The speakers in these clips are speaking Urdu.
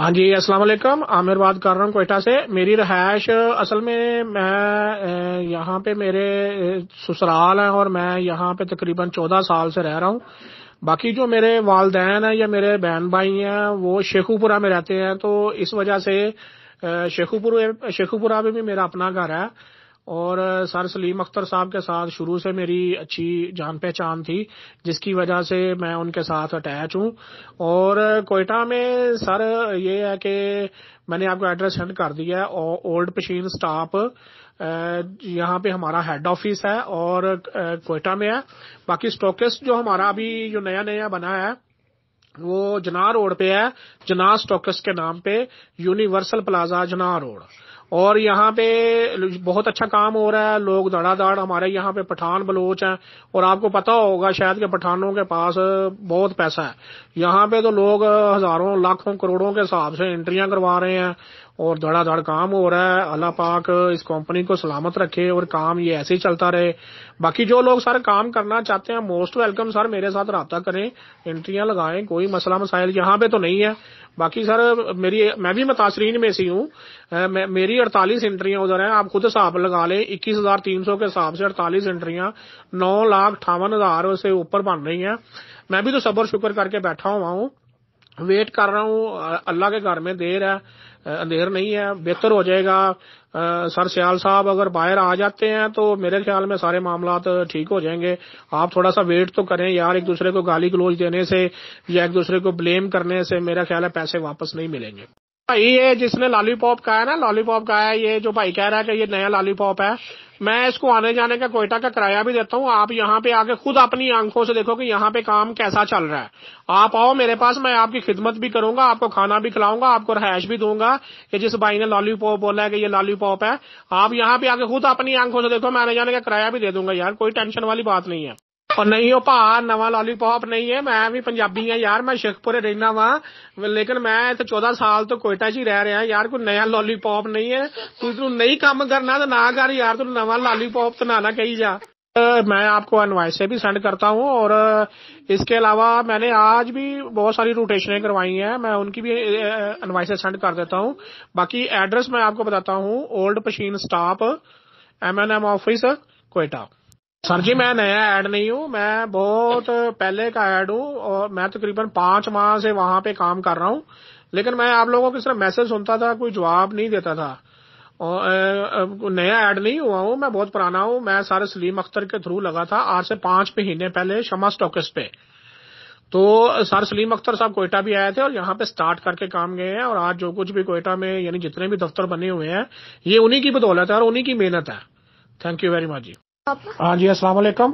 ہاں جی السلام علیکم عامر بات کر رہا ہوں کوئٹہ سے میری رہائش اصل میں میں یہاں پہ میرے سسرال ہیں اور میں یہاں پہ تقریباً چودہ سال سے رہ رہا ہوں باقی جو میرے والدین ہیں یا میرے بہن بھائی ہیں وہ شیخو پورا میں رہتے ہیں تو اس وجہ سے شیخو پورا شیخو میں بھی میرا اپنا گھر ہے اور سر سلیم اختر صاحب کے ساتھ شروع سے میری اچھی جان پہچان تھی جس کی وجہ سے میں ان کے ساتھ اٹیچ ہوں اور کوئٹہ میں سر یہ ہے کہ میں نے آپ کو ایڈریس سینڈ کر دیا ہے اولڈ پشین اسٹاپ یہاں پہ ہمارا ہیڈ آفس ہے اور کوئٹہ میں ہے باقی سٹوکس جو ہمارا ابھی جو نیا نیا بنا ہے وہ جنا روڈ پہ ہے جنا سٹوکس کے نام پہ یونیورسل پلازا جنا روڈ اور یہاں پہ بہت اچھا کام ہو رہا ہے لوگ دڑا دڑ ہمارے یہاں پہ پٹھان بلوچ ہیں اور آپ کو پتا ہوگا شاید کہ پٹھانوں کے پاس بہت پیسہ ہے یہاں پہ تو لوگ ہزاروں لاکھوں کروڑوں کے حساب سے انٹریاں کروا رہے ہیں اور دھڑا دھڑ کام ہو رہا ہے اللہ پاک اس کمپنی کو سلامت رکھے اور کام یہ ایسے ہی چلتا رہے باقی جو لوگ سر کام کرنا چاہتے ہیں موسٹ ویلکم سر میرے ساتھ رابطہ کریں انٹریاں لگائیں کوئی مسئلہ مسائل یہاں پہ تو نہیں ہے باقی سر میری میں بھی متاثرین میں سے ہوں میری اڑتالیس انٹریاں ادھر ہیں آپ خود صاحب لگا لیں اکیس ہزار تین سو کے حساب سے اڑتالیس انٹریاں نو لاکھ اٹھاون ہزار سے اوپر بن رہی ہیں میں بھی تو صبر شکر کر کے بیٹھا ہوا ہوں ویٹ کر رہا ہوں اللہ کے گھر میں دیر ہے اندھیر نہیں ہے بہتر ہو جائے گا سر سیال صاحب اگر باہر آ جاتے ہیں تو میرے خیال میں سارے معاملات ٹھیک ہو جائیں گے آپ تھوڑا سا ویٹ تو کریں یار ایک دوسرے کو گالی گلوچ دینے سے یا ایک دوسرے کو بلیم کرنے سے میرا خیال ہے پیسے واپس نہیں ملیں گے بھائی یہ جس نے لالی پاپ کہا ہے نا لالی پاپ کہا ہے یہ جو بھائی کہہ رہا ہے کہ یہ نیا لالی پاپ ہے میں اس کو آنے جانے کا کوئٹہ کا کرایہ بھی دیتا ہوں آپ یہاں پہ آ کے خود اپنی آنکھوں سے دیکھو کہ یہاں پہ کام کیسا چل رہا ہے آپ آؤ میرے پاس میں آپ کی خدمت بھی کروں گا آپ کو کھانا بھی کھلاؤں گا آپ کو رہائش بھی دوں گا کہ جس بھائی نے لالی پاپ بولا ہے کہ یہ لالی پاپ ہے آپ یہاں پہ آ کے خود اپنی آنکھوں سے دیکھو میں آنے جانے کا کرایہ بھی دے دوں گا یار کوئی ٹینشن والی بات نہیں ہے نہیں پا نو لاپ نہیں ہے میں بھییار میں شیخ پور را لیکن میں تو چودہ سال تو کوئٹہ چی رہا یار کو نیا لالی پاپ نہیں ہے ਕਰਨਾ نہیں ਨਾ کرنا تو نہ یار تو ਤਾਂ تو نہ کہی جا میں آپ کو سے بھی سینڈ کرتا ہوں اور اس کے علاوہ میں نے آج بھی بہت ساری روٹیشنیں کروائی ہیں میں ان کی بھی انوائسیں سینڈ کر دیتا ہوں باقی ایڈریس میں آپ کو بتاتا ہوں old Pishin stop M N M office Quetta sir جی میں نیا ایڈ نہیں ہوں میں بہت پہلے کا ایڈ ہوں اور میں تقریباً پانچ ماہ سے وہاں پہ کام کر رہا ہوں لیکن میں آپ لوگوں کی طرح میسج سنتا تھا کوئی جواب نہیں دیتا تھا نیا ایڈ نہیں ہوا ہوں میں بہت پرانا ہوں میں سارے سلیم اختر کے تھرو لگا تھا آج سے پانچ مہینے پہلے شما اسٹاکس پہ تو سر سلیم اختر صاحب کوئٹہ بھی آئے تھے اور یہاں پہ سٹارٹ کر کے کام گئے ہیں اور آج جو کچھ بھی کوئٹہ میں یعنی جتنے بھی دفتر بنے ہوئے ہیں یہ انہی کی بدولت ہے اور انہی کی محنت ہے تھینک یو ویری مچ جی ہاں جی السلام علیکم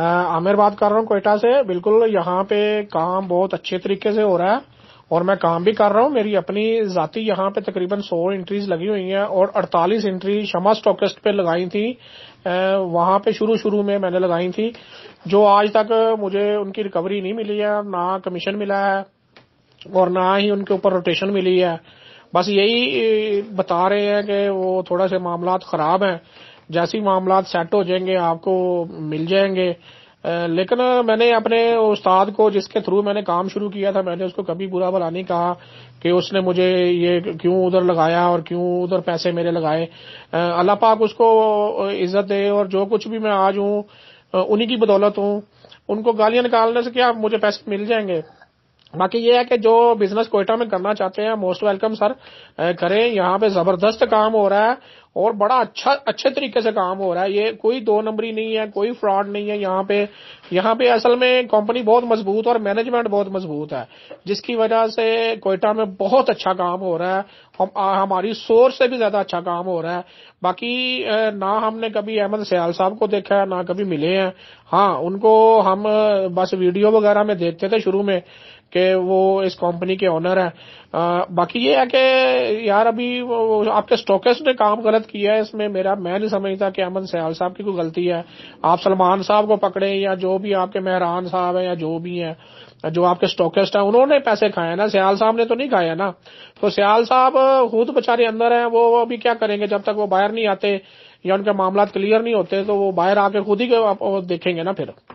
عامر بات کر رہا ہوں کوئٹہ سے بالکل یہاں پہ کام بہت اچھے طریقے سے ہو رہا ہے اور میں کام بھی کر رہا ہوں میری اپنی ذاتی یہاں پہ تقریباً سو انٹریز لگی ہوئی ہیں اور اڑتالیس انٹری شما اسٹاکسٹ پہ لگائی تھی وہاں پہ شروع شروع میں میں نے لگائی تھی جو آج تک مجھے ان کی ریکوری نہیں ملی ہے نہ کمیشن ملا ہے اور نہ ہی ان کے اوپر روٹیشن ملی ہے بس یہی بتا رہے ہیں کہ وہ تھوڑا سے معاملات خراب ہیں جیسی معاملات سیٹ ہو جائیں گے آپ کو مل جائیں گے لیکن میں نے اپنے استاد کو جس کے تھرو میں نے کام شروع کیا تھا میں نے اس کو کبھی برا بلا نہیں کہا کہ اس نے مجھے یہ کیوں ادھر لگایا اور کیوں ادھر پیسے میرے لگائے اللہ پاک اس کو عزت دے اور جو کچھ بھی میں آج ہوں انہی کی بدولت ہوں ان کو گالیاں نکالنے سے کیا مجھے پیسے مل جائیں گے باقی یہ ہے کہ جو بزنس کوئٹہ میں کرنا چاہتے ہیں موسٹ ویلکم سر کریں یہاں پہ زبردست کام ہو رہا ہے اور بڑا اچھا اچھے طریقے سے کام ہو رہا ہے یہ کوئی دو نمبری نہیں ہے کوئی فراڈ نہیں ہے یہاں پہ یہاں پہ اصل میں کمپنی بہت مضبوط اور مینجمنٹ بہت مضبوط ہے جس کی وجہ سے کوئٹہ میں بہت اچھا کام ہو رہا ہے ہماری سورس سے بھی زیادہ اچھا کام ہو رہا ہے باقی نہ ہم نے کبھی احمد سیال صاحب کو دیکھا ہے نہ کبھی ملے ہیں ہاں ان کو ہم بس ویڈیو وغیرہ میں دیکھتے تھے شروع میں کہ وہ اس کمپنی کے اونر ہے باقی یہ ہے کہ یار ابھی آپ کے اسٹوکس نے کام غلط کیا ہے اس میں میرا میں نہیں سمجھتا کہ امن سیال صاحب کی کوئی غلطی ہے آپ سلمان صاحب کو پکڑے یا جو بھی آپ کے مہران صاحب ہیں یا جو بھی ہیں جو آپ کے اسٹاکسٹ ہیں انہوں نے پیسے کھائے نا سیال صاحب نے تو نہیں کھایا نا تو سیال صاحب خود بےچارے اندر ہیں وہ ابھی کیا کریں گے جب تک وہ باہر نہیں آتے یا ان کے معاملات کلیئر نہیں ہوتے تو وہ باہر آ کے خود ہی دیکھیں گے نا پھر